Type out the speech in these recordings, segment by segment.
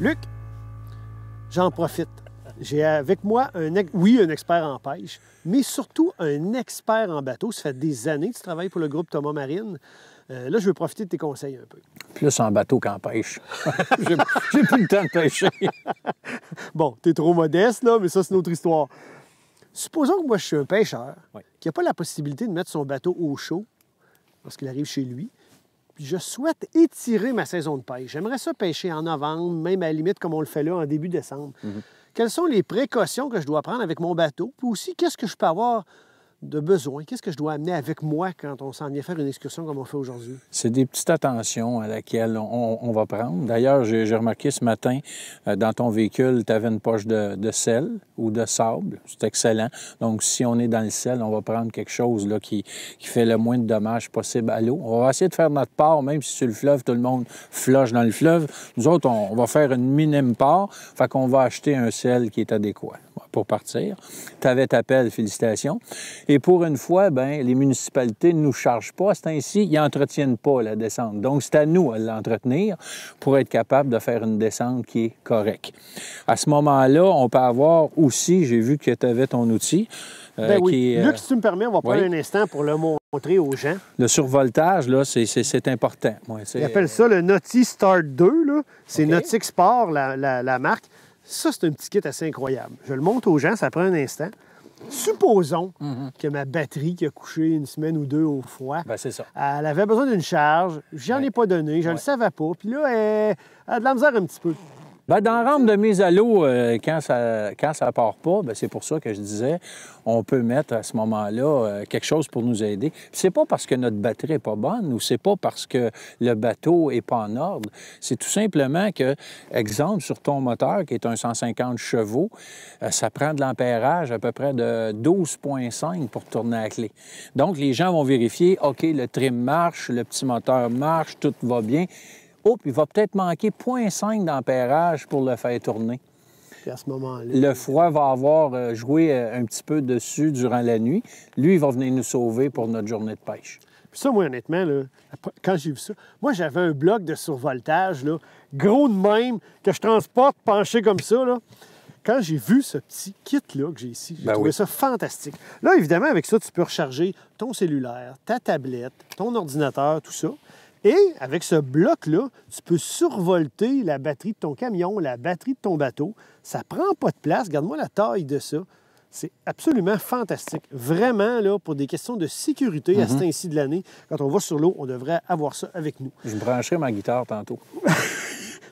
Luc, j'en profite. J'ai avec moi un, oui, un expert en pêche, mais surtout un expert en bateau. Ça fait des années que tu travailles pour le groupe Thomas Marine. Euh, là, je veux profiter de tes conseils un peu. Plus en bateau qu'en pêche. J'ai plus le temps de pêcher. bon, t'es trop modeste, là, mais ça, c'est une autre histoire. Supposons que moi, je suis un pêcheur qui n'a pas la possibilité de mettre son bateau au chaud lorsqu'il arrive chez lui. Puis je souhaite étirer ma saison de pêche. J'aimerais ça pêcher en novembre, même à la limite comme on le fait là en début décembre. Mhm. Quelles sont les précautions que je dois prendre avec mon bateau? Puis aussi, qu'est-ce que je peux avoir de besoin? Qu'est-ce que je dois amener avec moi quand on s'en vient faire une excursion comme on fait aujourd'hui? C'est des petites attentions à laquelle on, va prendre. D'ailleurs, j'ai remarqué ce matin, euh, dans ton véhicule, tu avais une poche de, sel ou de sable. C'est excellent. Donc, si on est dans le sel, on va prendre quelque chose là, qui, fait le moins de dommages possible à l'eau. On va essayer de faire notre part, même si sur le fleuve, tout le monde floche dans le fleuve. Nous autres, on, va faire une minime part, fait qu'on va acheter un sel qui est adéquat pour partir. Tu avais ta pelle, félicitations. Et pour une fois, ben, les municipalités ne nous chargent pas. C'est ainsi, ils n'entretiennent pas la descente. Donc, c'est à nous de l'entretenir pour être capable de faire une descente qui est correcte. À ce moment-là, on peut avoir aussi, j'ai vu que tu avais ton outil. Euh, ben qui Luc, si tu me permets, on va prendre un instant pour le montrer aux gens. Le survoltage, là, c'est important. Ils appellent ça le Naughty Start 2. C'est okay. la marque. Ça, c'est un petit kit assez incroyable. Je le montre aux gens, ça prend un instant. Supposons mhm. que ma batterie qui a couché une semaine ou deux au froid, ben, ça. elle avait besoin d'une charge, j'en ai pas donné, je ne le savais pas, puis là, elle, elle a de la misère un petit peu. Ben, dans la rampe de mise à l'eau, euh, quand ça quand ça part pas, ben, c'est pour ça que je disais, on peut mettre à ce moment-là euh, quelque chose pour nous aider. C'est pas parce que notre batterie n'est pas bonne ou c'est pas parce que le bateau n'est pas en ordre. C'est tout simplement que, exemple, sur ton moteur qui est un 150 chevaux, euh, ça prend de l'ampérage à peu près de 12,5 pour tourner la clé. Donc, les gens vont vérifier, OK, le trim marche, le petit moteur marche, tout va bien Oh, il va peut-être manquer 0,5 d'ampérage pour le faire tourner. à ce moment-là. Le froid va avoir euh, joué euh, un petit peu dessus durant la nuit. Lui, il va venir nous sauver pour notre journée de pêche. ça, moi, honnêtement, quand j'ai vu ça, moi, j'avais un bloc de survoltage, gros de même, que je transporte penché comme ça, Quand j'ai vu ce petit kit-là que j'ai ici, j'ai ben trouvé ça fantastique. Là, évidemment, avec ça, tu peux recharger ton cellulaire, ta tablette, ton ordinateur, tout ça. Et avec ce bloc-là, tu peux survolter la batterie de ton camion, la batterie de ton bateau. Ça prend pas de place. Regarde-moi la taille de ça. C'est absolument fantastique. Vraiment, là, pour des questions de sécurité à mhm. ce temps-ci de l'année, quand on va sur l'eau, on devrait avoir ça avec nous. Je brancherai ma guitare tantôt.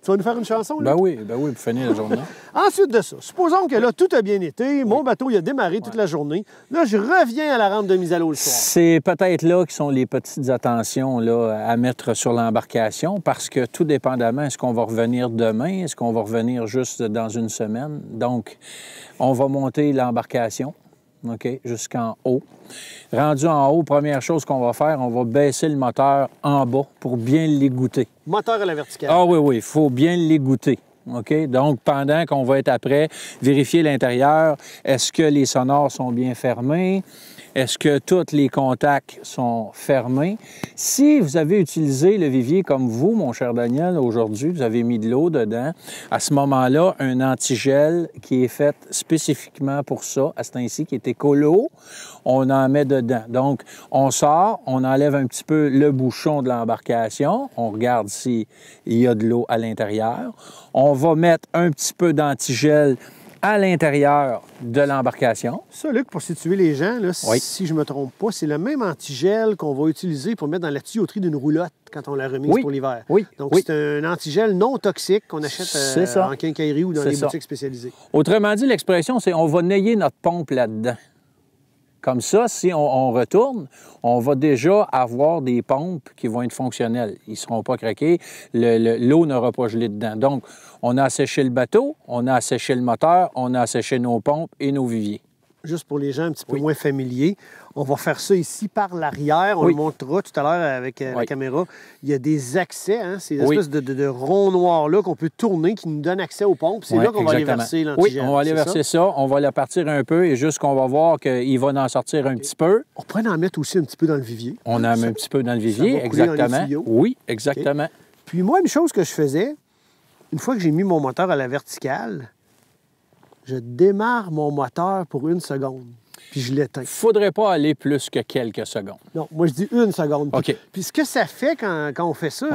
Tu vas nous faire une chanson, ben là? Ben oui, ben oui, pour finir la journée. Ensuite de ça, supposons que là, tout a bien été. Mon bateau, il a démarré toute la journée. Là, je reviens à la rampe de mise à l'eau le soir. C'est peut-être là qui sont les petites attentions là, à mettre sur l'embarcation parce que tout dépendamment, est-ce qu'on va revenir demain? Est-ce qu'on va revenir juste dans une semaine? Donc, on va monter l'embarcation. OK, jusqu'en haut. Rendu en haut, première chose qu'on va faire, on va baisser le moteur en bas pour bien l'égoutter. Moteur à la verticale. Ah oui, oui, il faut bien l'égoutter. OK? Donc, pendant qu'on va être après, vérifier l'intérieur. Est-ce que les sonores sont bien fermés? Est-ce que tous les contacts sont fermés? Si vous avez utilisé le vivier comme vous, mon cher Daniel, aujourd'hui, vous avez mis de l'eau dedans, à ce moment-là, un antigel qui est fait spécifiquement pour ça, à cet ainsi, qui est écolo, on en met dedans. Donc, on sort, on enlève un petit peu le bouchon de l'embarcation, on regarde s'il y a de l'eau à l'intérieur. On va mettre un petit peu d'antigel à l'intérieur de l'embarcation. Ça, Luc, pour situer les gens, si je ne me trompe pas, c'est le même antigel qu'on va utiliser pour mettre dans la tuyauterie d'une roulotte quand on la remise pour l'hiver. Oui. Donc, c'est un antigel non toxique qu'on achète euh, en quincaillerie ou dans les boutiques spécialisées. Autrement dit, l'expression, c'est on va nayer notre pompe là-dedans. Comme ça, si on, retourne, on va déjà avoir des pompes qui vont être fonctionnelles. Ils ne seront pas craqués, l'eau n'aura pas gelé dedans. Donc, on a asséché le bateau, on a asséché le moteur, on a asséché nos pompes et nos viviers juste pour les gens un petit peu moins familiers. On va faire ça ici par l'arrière. On le montrera tout à l'heure avec euh, la caméra. Il y a des accès, hein, ces espèces de, de, noir ronds là qu'on peut tourner qui nous donne accès aux pompes. C'est là qu'on va aller verser Oui, on va aller verser ça? On va la partir un peu et juste qu'on va voir qu'il va en sortir un petit peu. On pourrait en mettre aussi un petit peu dans le vivier. On en met un petit peu dans le vivier, exactement. Oui, exactement. Puis moi, une chose que je faisais, une fois que j'ai mis mon moteur à la verticale, je démarre mon moteur pour une seconde, puis je l'éteins. Faudrait pas aller plus que quelques secondes. Non, moi, je dis une seconde. OK. Puis ce que ça fait quand, quand on fait ça,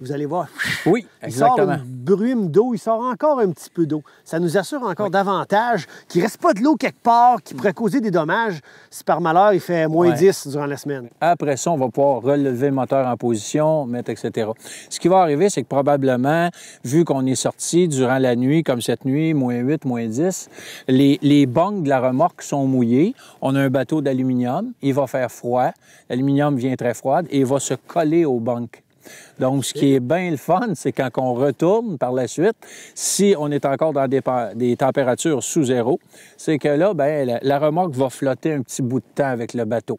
vous allez voir. Oui, exactement. Il sort une brume d'eau, il sort encore un petit peu d'eau. Ça nous assure encore davantage qu'il ne reste pas de l'eau quelque part qui pourrait causer des dommages si par malheur il fait moins 10 durant la semaine. Après ça, on va pouvoir relever le moteur en position, mettre, etc. Ce qui va arriver, c'est que probablement, vu qu'on est sorti durant la nuit, comme cette nuit, moins 8, moins 10, les, les banques de la remorque sont mouillés. On a un bateau d'aluminium, il va faire froid. L'aluminium vient très froid et il va se coller aux bancs. Donc, ce qui est bien le fun, c'est quand on retourne par la suite, si on est encore dans des, températures sous zéro, c'est que là, bien, la remorque va flotter un petit bout de temps avec le bateau.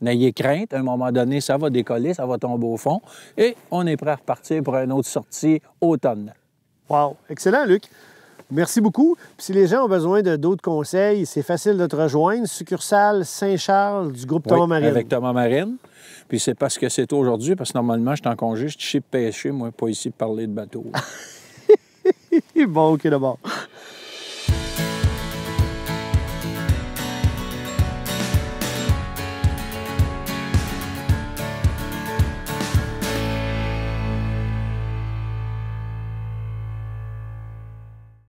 N'ayez crainte, à un moment donné, ça va décoller, ça va tomber au fond, et on est prêt à repartir pour une autre sortie automne. Wow! Excellent, Luc! Merci beaucoup. si les gens ont besoin de, d'autres conseils, c'est facile de te rejoindre. Succursale Saint-Charles du groupe Thomas Marine. Avec Thomas Marine. Puis c'est parce que c'est aujourd'hui, parce que normalement, je suis en congé, je suis pêcher, moi, pas ici parler de bateau. bon, OK, d'abord.